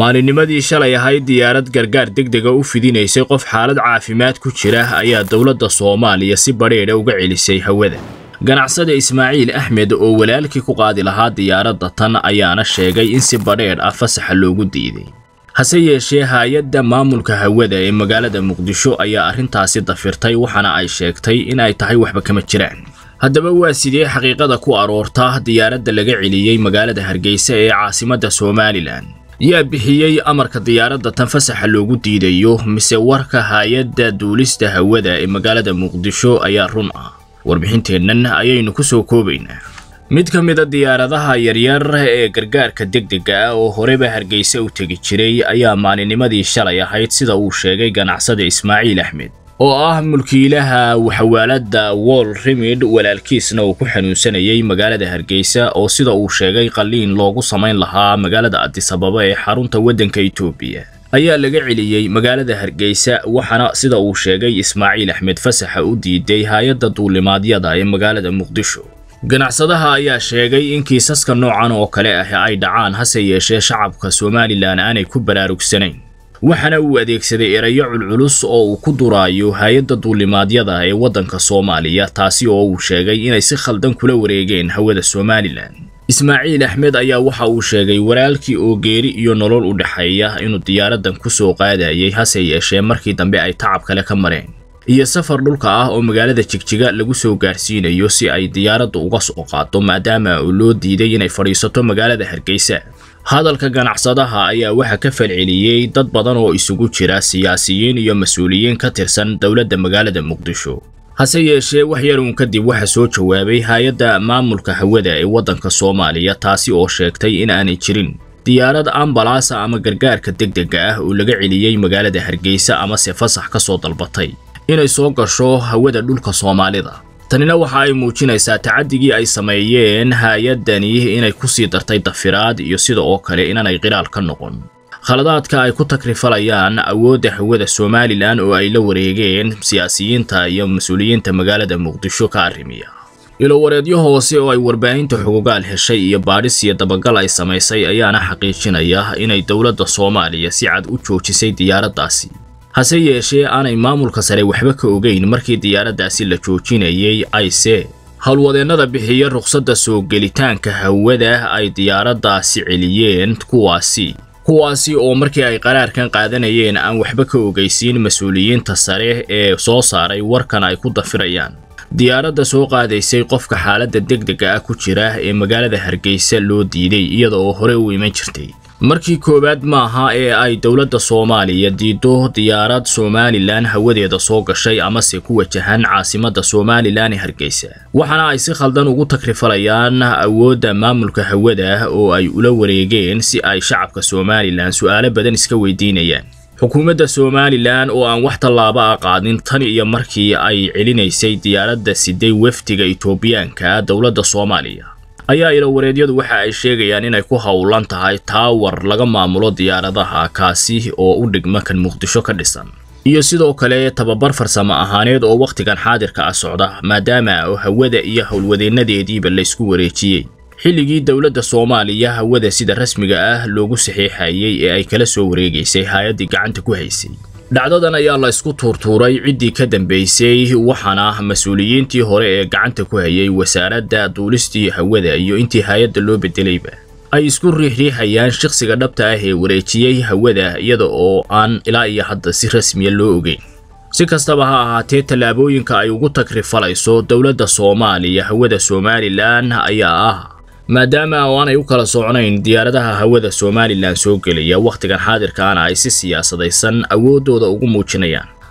maalinnimadii shalay ahayd diyaarad gargaar degdega u fidinaysay qof xaalad caafimaad ku jira ayaa dowladda soomaaliya si badheedha uga celisay hawada ganacsada ismaaciil axmed oo walaalkii ku qaadi lahaa diyaaradda tan ayaana sheegay in si badheedh ah fasaxa loogu diiday hase yeeshee hay-adda maamulka hawada ee magaalada muqdisho ayaa arrintaasi dafirtay waxaana ay sheegtay in ay tahay waxba kama jiraan haddaba waa sidee xaqiiqada ku aroortaa diyaaradda laga celiyey magaalada hargeysa ee caasimadda somalilan yaa bixiyey amarka diyaaradda tan fasaxa loogu diidayo mise warka hay-adda duulista hawada ee magaalada muqdisho ayaa run ah warbixinteennan ayaynu ku soo koobaynaa mid ka mida diyaaradaha yaryar ee gargaarka degdega ah oo horeba hargeysa u tegi jiray ayaa maalinnimadii shalay ahayd sida uu sheegay ganacsada ismaaciil axmed oo ah mulkiilaha waxawaalada wol rimid walaalkiisna uu ku xanuunsanayay magaalada hargeysa oo sida uu sheegay qaliin loogu samayn lahaa magaalada adisababa ee xarunta waddanka itoobiya ayaa laga celiyey magaalada hargeysa waxaana sida uu sheegay ismaaciil axmed fasaxa u diiday hay-adda duulimaadyada ee magaalada muqdisho ganacsadaha ayaa sheegay in kiisaska noocan oo kale ah ay dhacaan hase yeeshee shacabka somalilan aanay ku baraarugsanayn waxaana uu adeegsaday erayo culculus oo uu ku duraayo hay-adda duulimaadyada ee waddanka soomaaliya taasi oo uu sheegay inay si khaldan kula wareegeen hawada somalilan ismaaciil axmed ayaa waxa uu sheegay walaalkii oo geeri iyo nolol u dhexeeya inuu diyaaraddan ku soo qaadayay hase yeeshee markii dambe ay tacab kale ka mareen iyo safar dhulka ah oo magaalada jigjiga lagu soo gaarsiinayo si ay diyaaraddu uga soo qaado maadaama uu loo diiday inay fadhiisato magaalada hargeysa hadalka ganacsadaha ayaa waxaa ka falceliyey dad badan oo isugu jira siyaasiyiin iyo mas-uuliyiin ka tirsan dowladda magaalada muqdisho hase yeeshee wax yaruun kadib waxaa soo jawaabay hay-adda maamulka hawada ee waddanka soomaaliya taasi oo sheegtay in aanay jirin diyaarad ambalaasa ah ama gargaarka degdega ah oo laga celiyey magaalada hargeysa amase fasax ka soo dalbatay inay soo gasho hawada dhulka soomaalida tanina waxa ay muujinaysaa tacadigii ay sameeyeen hay adani inay ku sii dartay dafiraad iyo sida oo kale inaanay qiraal ka noqon khaladaadka ay ku takrifalayaan awoodda hawada somalilan oo ay la wareegeen siyaasiyiinta iyo mas-uuliyiinta magaalada muqdisho ka arrimiya ilowareedyo hoose oo ay warbaahinta xugugaal heshay iyo baadhis iyo dabagal ay samaysay ayaana xaqiijinaya inay dowladda soomaaliya si cad u joojisay diyaaraddaasi hase yeeshee aanay maamulka sare waxba ka ogeyn markii diyaaraddaasi la joojinayay aise howlwadeennada bixiya ruqsadda soo gelitaanka hawada ay diyaaraddaasi celiyeen kuwaasi kuwaasi oo markii ay qaraarkan qaadanayeen aan waxba ka ogeysiin mas-uuliyiinta sare ee soo saaray warkan ay ku dafirayaan diyaaradda soo qaadaysay qofka xaaladda deg dega ah ku jira ee magaalada hargeysa loo diiday iyada oo hore u iman jirtay markii koowaad maaha ee ay dowladda soomaaliya diiddo diyaarad somalilan hawadeeda soo gashay amase ku wajahan caasimadda somalilan ee hargeysa waxaana ay si khaldan ugu takrifalayaan awoodda maamulka hawada oo ay ula wareegeen si ay shacabka somalilan su'aalo badan iska weydiinayaan xukuumadda somalilan oo aan wax tallaaba a qaadin tan iyo markii ay celinaysay diyaaradda siday wefdiga itoobiyaanka dowladda soomaaliya ayaa ilo wareedyadu waxa ay sheegayaan inay ku howlan tahay taawar laga maamulo diyaaradaha kaasi oo u dhigma kan muqdisho ka dhisan iyo sidoo kale tababar farsamo ahaaneed oo wakhtigan xaadirka ah socda maadaama hawada iyo howlwadeennadeediiba laysku wareejiyey xilligii dowladda soomaaliya hawada sida rasmiga ah loogu saxiixayey ee ay kala soo wareegaysay hay-addii gacanta ku haysay dhacdadan ayaa la isku tuurtuuray ciddii ka dambaysay waxaana mas-uuliyiintii hore ee gacanta ku hayay wasaaradda duulistii hawada iyo intii hay-adda loo bedelayba ay isku riixriixayaan shakhsiga dhabta ah ee wareejiyey hawada iyada oo aan ilaa iyo hadda si rasmiya loo ogeyn si kastaba ha ahaatee tallaabooyinka ay ugu takrifalayso dowladda soomaaliya hawada somalilan ayaa ah maadaama aanay u kala sooconayn diyaaradaha hawada somalilan soo gelaya wakhtigan xaadirkaana ay si siyaasadaysan awooddooda ugu muujinayaan